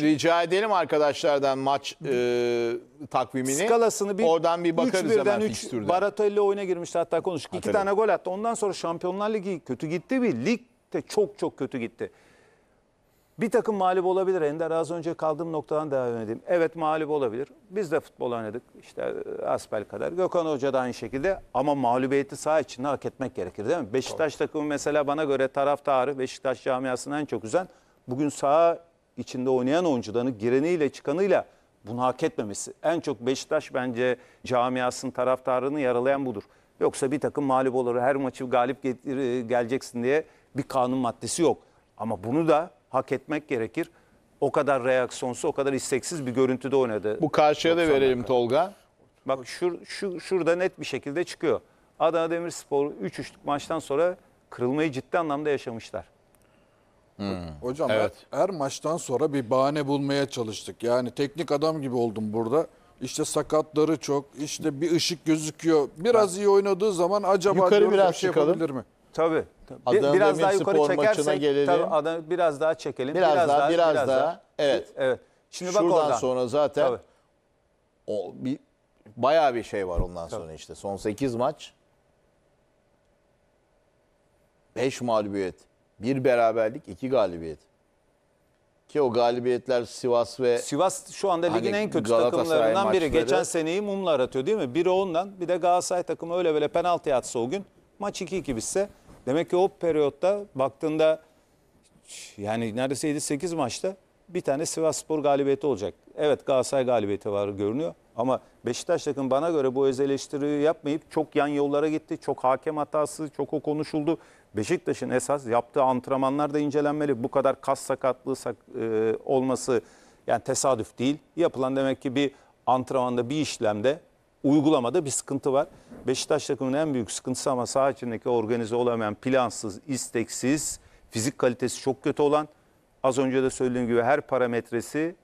Rica edelim arkadaşlardan maç e, takvimini. Skalasını bir, Oradan bir bakarız Üç birden hemen 3 Baratelli oyuna girmişti hatta konuştuk. İki Hatırladım. tane gol attı. Ondan sonra Şampiyonlar Ligi kötü gitti bir lig de çok çok kötü gitti. Bir takım mağlup olabilir. Ender az önce kaldığım noktadan devam edeyim. Evet mağlup olabilir. Biz de futbol oynadık. İşte e, asbel kadar. Gökhan Hoca da aynı şekilde. Ama mağlubiyeti saha içinde hak etmek gerekir değil mi? Beşiktaş takımı mesela bana göre taraftarı Beşiktaş camiasından en çok üzen bugün saha içinde oynayan oyuncuların gireniyle çıkanıyla bunu hak etmemesi. En çok Beşiktaş bence camiasının taraftarını yaralayan budur. Yoksa bir takım mağlup olur her maçı galip e, geleceksin diye bir kanun maddesi yok. Ama bunu da hak etmek gerekir. O kadar reaksiyonsuz, o kadar isteksiz bir görüntüde oynadı. Bu karşıya da verelim kadar. Tolga. Bak şur, şu, şurada net bir şekilde çıkıyor. Adana Demirspor 3-3'lük maçtan sonra kırılmayı ciddi anlamda yaşamışlar. Hocam evet. her, her maçtan sonra bir bahane bulmaya çalıştık. Yani teknik adam gibi oldum burada. İşte sakatları çok, işte bir ışık gözüküyor. Biraz iyi oynadığı zaman acaba Yukarı diyorum, biraz bir şey çıkalım. yapabilir mi? Tabii. tabii. Bir, biraz daha yukarı spor çekersek tabii adam biraz daha çekelim. Biraz, biraz daha, daha biraz, biraz daha. daha. Evet. Evet. Şimdi Şuradan bak oradan. sonra zaten tabii. o bir bayağı bir şey var ondan tabii. sonra işte. Son 8 maç 5 mağlubiyet. Bir beraberlik, iki galibiyet. Ki o galibiyetler Sivas ve... Sivas şu anda ligin hani en kötü takımlarından biri. Maçları... Geçen seneyi mumlar atıyor, değil mi? Biri ondan bir de Galatasaray takımı öyle böyle penaltı atsa o gün maç 2-2 bitse. Demek ki o periyotta baktığında yani neredeyse 7-8 maçta bir tane Sivasspor galibiyeti olacak. Evet Galatasaray galibiyeti var görünüyor. Ama Beşiktaş takım bana göre bu öz eleştiriyi yapmayıp çok yan yollara gitti. Çok hakem hatası, çok o konuşuldu. Beşiktaş'ın esas yaptığı antrenmanlar da incelenmeli. Bu kadar kas sakatlığı sak, e, olması yani tesadüf değil. Yapılan demek ki bir antrenmanda bir işlemde uygulamada bir sıkıntı var. Beşiktaş takımının en büyük sıkıntısı ama saha içindeki organize olamayan, plansız, isteksiz, fizik kalitesi çok kötü olan Az önce de söylediğim gibi her parametresi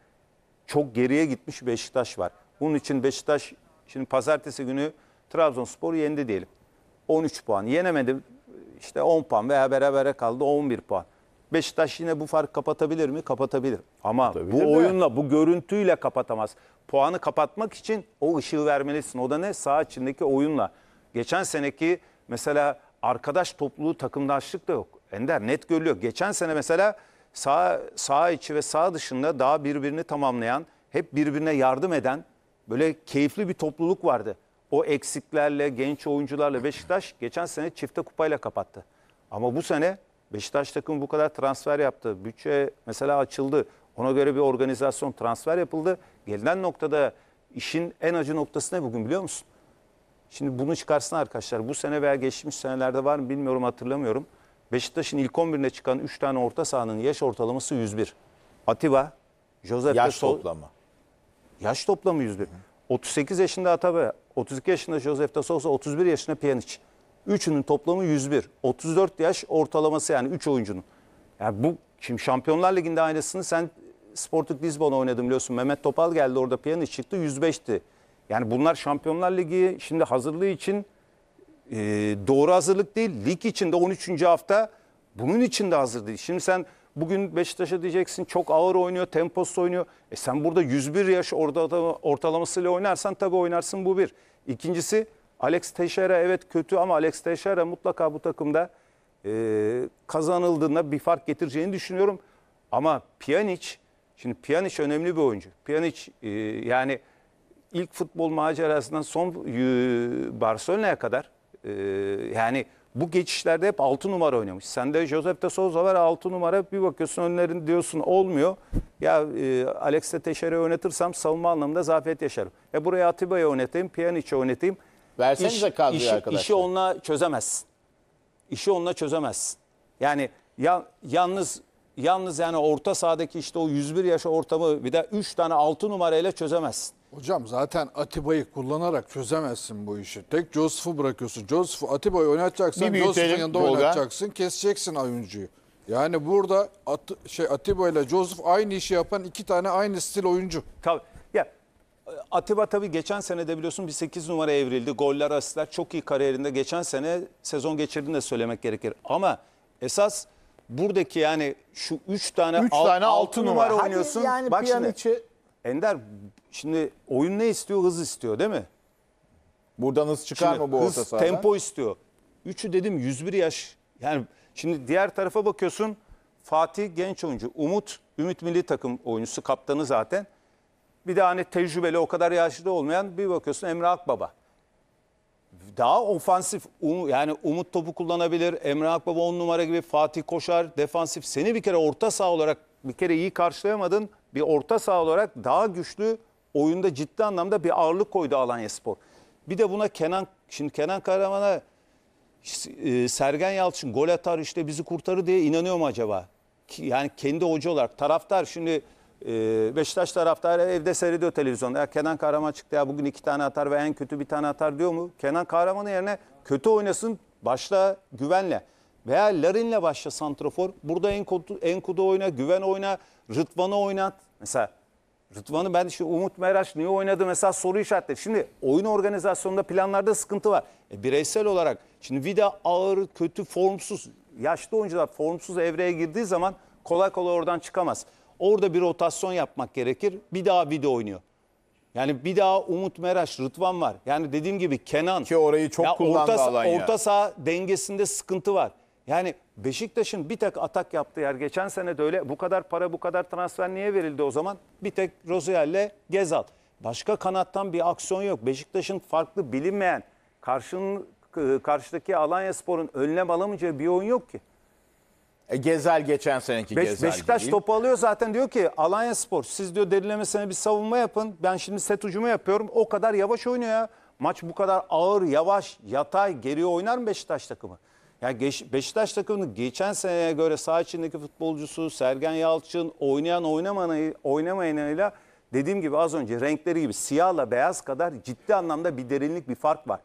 çok geriye gitmiş Beşiktaş var. Bunun için Beşiktaş şimdi pazartesi günü Trabzonspor'u yendi diyelim. 13 puan. Yenemedi İşte 10 puan veya berabere kaldı 11 puan. Beşiktaş yine bu farkı kapatabilir mi? Kapatabilir. Ama Tabii bu oyunla, bu görüntüyle kapatamaz. Puanı kapatmak için o ışığı vermelisin. O da ne? Sağ içindeki oyunla. Geçen seneki mesela arkadaş topluluğu takımdaşlık da yok. Ender net görülüyor. Geçen sene mesela sağ, sağ içi ve sağ dışında daha birbirini tamamlayan, hep birbirine yardım eden böyle keyifli bir topluluk vardı. O eksiklerle, genç oyuncularla Beşiktaş geçen sene çifte kupayla kapattı. Ama bu sene Beşiktaş takım bu kadar transfer yaptı. Bütçe mesela açıldı. Ona göre bir organizasyon transfer yapıldı. Gelinen noktada işin en acı noktası ne bugün biliyor musun? Şimdi bunu çıkarsın arkadaşlar. Bu sene veya geçmiş senelerde var mı bilmiyorum hatırlamıyorum. Beşiktaş'ın ilk 11'ine çıkan 3 tane orta sahanın yaş ortalaması 101. Atiba, Josef Yaş Sol... toplamı. Yaş toplamı 101. Hı. 38 yaşında Atiba, 32 yaşında Josef da Sousa, 31 yaşında Pjanic. Üçünün toplamı 101. 34 yaş ortalaması yani 3 oyuncunun. Yani bu şimdi Şampiyonlar Ligi'nde aynısını sen Sporting Lisbon oynadım biliyorsun. Mehmet Topal geldi orada Pjanic çıktı 105'ti. Yani bunlar Şampiyonlar Ligi şimdi hazırlığı için e, doğru hazırlık değil. Lig içinde 13. hafta bunun için de hazır değil. Şimdi sen bugün Beşiktaş'a diyeceksin çok ağır oynuyor, temposuz oynuyor. E sen burada 101 yaş orada ortalamasıyla oynarsan tabii oynarsın bu bir. İkincisi Alex Teixeira evet kötü ama Alex Teixeira mutlaka bu takımda e, kazanıldığında bir fark getireceğini düşünüyorum. Ama Pjanic, şimdi Pjanic önemli bir oyuncu. Pjanic e, yani ilk futbol macerasından son e, Barcelona'ya kadar ee, yani bu geçişlerde hep 6 numara oynamış. Sen de Josep de Souza var 6 numara bir bakıyorsun önlerin diyorsun olmuyor. Ya e, Alex de Teşer'i oynatırsam savunma anlamında zafiyet yaşarım. E buraya Atiba'yı oynatayım, Pjanic'i oynatayım. Versenize İş, kadroyu işi, arkadaşlar. İşi onunla çözemezsin. İşi onunla çözemezsin. Yani ya, yalnız yalnız yani orta sahadaki işte o 101 yaş ortamı bir de 3 tane 6 numarayla çözemezsin. Hocam zaten Atiba'yı kullanarak çözemezsin bu işi. Tek Joseph'u bırakıyorsun. Joseph'u Atiba'yı oynatacaksan Bir Joseph'ın yanında Tolga. oynatacaksın. Keseceksin oyuncuyu. Yani burada At şey Atiba ile Joseph aynı işi yapan iki tane aynı stil oyuncu. Tabii. Ya Atiba tabii geçen sene de biliyorsun bir 8 numara evrildi. Goller, asistler çok iyi kariyerinde. Geçen sene sezon geçirdiğini de söylemek gerekir. Ama esas buradaki yani şu 3 tane, Üç tane altı numara. Hadi oynuyorsun. yani Bak şimdi Pjanic'i Ender Şimdi oyun ne istiyor? Hız istiyor değil mi? Buradan hız çıkar Şimdi mı bu hız, orta sahada? tempo istiyor. Üçü dedim 101 yaş. Yani şimdi diğer tarafa bakıyorsun. Fatih genç oyuncu. Umut, Ümit milli takım oyuncusu, kaptanı zaten. Bir de hani tecrübeli, o kadar yaşlı olmayan bir bakıyorsun Emre Akbaba. Daha ofansif, yani Umut topu kullanabilir. Emre Akbaba on numara gibi Fatih Koşar, defansif. Seni bir kere orta saha olarak bir kere iyi karşılayamadın. Bir orta saha olarak daha güçlü oyunda ciddi anlamda bir ağırlık koydu Alanya Spor. Bir de buna Kenan, şimdi Kenan Kahraman'a e, Sergen Yalçın gol atar işte bizi kurtarır diye inanıyor mu acaba? Yani kendi hoca olarak taraftar şimdi e, Beşiktaş taraftarı evde seyrediyor televizyonda. Ya Kenan Kahraman çıktı ya bugün iki tane atar ve en kötü bir tane atar diyor mu? Kenan Kahraman'ın yerine kötü oynasın başla güvenle. Veya Larin'le başla santrafor. Burada Enkudu, Enkudu oyna, Güven oyna, Rıdvan'ı oynat. Mesela Rıdvan'ı ben şu Umut Meraş niye oynadı mesela soru işaretleri. Şimdi oyun organizasyonunda planlarda sıkıntı var. E, bireysel olarak şimdi Vida ağır, kötü, formsuz. Yaşlı oyuncular formsuz evreye girdiği zaman kolay kolay oradan çıkamaz. Orada bir rotasyon yapmak gerekir. Bir daha Vida oynuyor. Yani bir daha Umut Meraş, Rıdvan var. Yani dediğim gibi Kenan. Ki orayı çok ya kullandı orta, alan ya. Orta saha dengesinde sıkıntı var. Yani Beşiktaş'ın bir tek atak yaptığı yer geçen sene de öyle. Bu kadar para bu kadar transfer niye verildi o zaman? Bir tek Rozier'le Gezal. Başka kanattan bir aksiyon yok. Beşiktaş'ın farklı bilinmeyen karşın, e, karşıdaki Alanya Spor'un önlem alamayacağı bir oyun yok ki. E, Gezel geçen seneki Be Gezel Beşiktaş gibi. topu alıyor zaten diyor ki Alanya Spor siz diyor derinlemesine bir savunma yapın. Ben şimdi set ucumu yapıyorum. O kadar yavaş oynuyor ya. Maç bu kadar ağır, yavaş, yatay, geriye oynar mı Beşiktaş takımı? Ya geç, Beşiktaş takımının geçen seneye göre sağ içindeki futbolcusu Sergen Yalçın oynayan oynamayı oynamayanıyla dediğim gibi az önce renkleri gibi siyahla beyaz kadar ciddi anlamda bir derinlik bir fark var.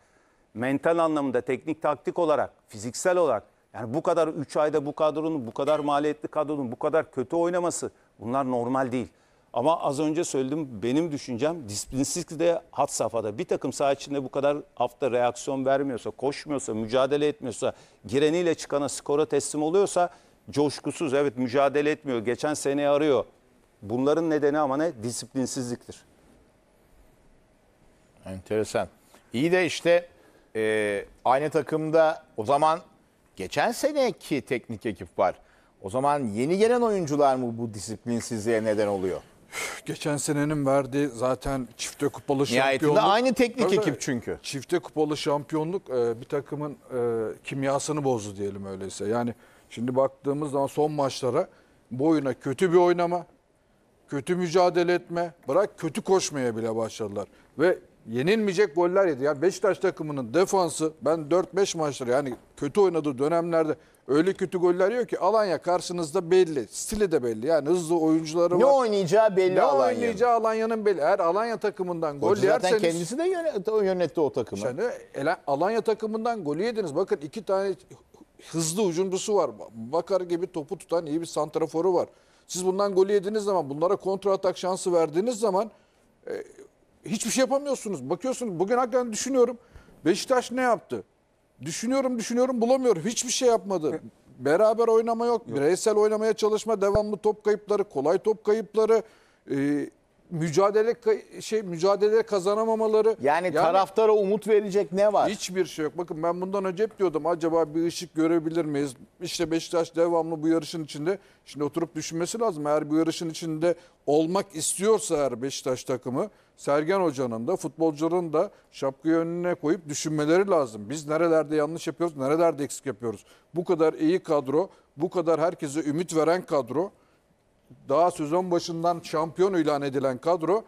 Mental anlamında teknik taktik olarak fiziksel olarak yani bu kadar 3 ayda bu kadronun bu kadar maliyetli kadronun bu kadar kötü oynaması bunlar normal değil. Ama az önce söyledim benim düşüncem disiplinsizlik de hat safhada. Bir takım saha içinde bu kadar hafta reaksiyon vermiyorsa, koşmuyorsa, mücadele etmiyorsa, gireniyle çıkana skora teslim oluyorsa coşkusuz evet mücadele etmiyor. Geçen sene arıyor. Bunların nedeni ama ne? Disiplinsizliktir. Enteresan. İyi de işte e, aynı takımda o zaman geçen seneki teknik ekip var. O zaman yeni gelen oyuncular mı bu disiplinsizliğe neden oluyor? geçen senenin verdiği zaten çifte kupalı şampiyonluk. Nihayetinde aynı teknik Tabii, ekip çünkü. Çifte kupalı şampiyonluk e, bir takımın e, kimyasını bozdu diyelim öyleyse. Yani şimdi baktığımız zaman son maçlara bu oyuna kötü bir oynama, kötü mücadele etme, bırak kötü koşmaya bile başladılar. Ve yenilmeyecek goller yedi. Yani Beşiktaş takımının defansı ben 4-5 maçları yani kötü oynadığı dönemlerde Öyle kötü goller yiyor ki Alanya karşınızda belli. Stili de belli. Yani hızlı oyuncuları Ne var. oynayacağı belli ne Alanya'nın. oynayacağı Alanya'nın belli. Eğer Alanya takımından gol Hoca yerseniz... zaten kendisi de o yönetti o takımı. Yani ele- Alanya takımından golü yediniz. Bakın iki tane hızlı hücumcusu var. Bakar gibi topu tutan iyi bir santraforu var. Siz bundan golü yediğiniz zaman, bunlara kontra atak şansı verdiğiniz zaman e, hiçbir şey yapamıyorsunuz. Bakıyorsunuz bugün hakikaten düşünüyorum. Beşiktaş ne yaptı? Düşünüyorum düşünüyorum bulamıyorum. Hiçbir şey yapmadı. Beraber oynama yok. yok. Bireysel oynamaya çalışma devamlı top kayıpları, kolay top kayıpları. E, mücadele şey mücadele kazanamamaları yani, yani taraftara umut verecek ne var? Hiçbir şey yok. Bakın ben bundan önce hep diyordum acaba bir ışık görebilir miyiz? İşte Beşiktaş devamlı bu yarışın içinde. Şimdi oturup düşünmesi lazım. Eğer bu yarışın içinde olmak istiyorsa eğer Beşiktaş takımı Sergen Hoca'nın da futbolcuların da şapkayı önüne koyup düşünmeleri lazım. Biz nerelerde yanlış yapıyoruz, nerelerde eksik yapıyoruz? Bu kadar iyi kadro, bu kadar herkese ümit veren kadro daha sezon başından şampiyon ilan edilen kadro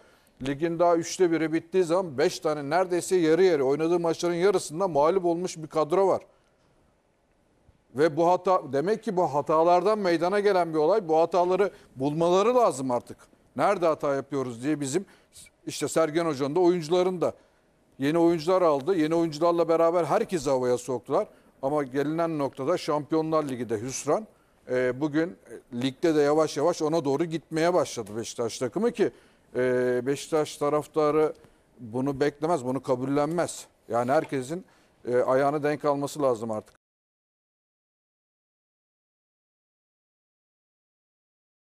ligin daha üçte biri bittiği zaman beş tane neredeyse yarı yarı oynadığı maçların yarısında mağlup olmuş bir kadro var. Ve bu hata demek ki bu hatalardan meydana gelen bir olay. Bu hataları bulmaları lazım artık. Nerede hata yapıyoruz diye bizim işte Sergen Hoca'nın da oyuncuların da yeni oyuncular aldı. Yeni oyuncularla beraber herkesi havaya soktular. Ama gelinen noktada Şampiyonlar Ligi'de hüsran e, bugün e, ligde de yavaş yavaş ona doğru gitmeye başladı Beşiktaş takımı ki e, Beşiktaş taraftarı bunu beklemez, bunu kabullenmez. Yani herkesin e, ayağını denk alması lazım artık.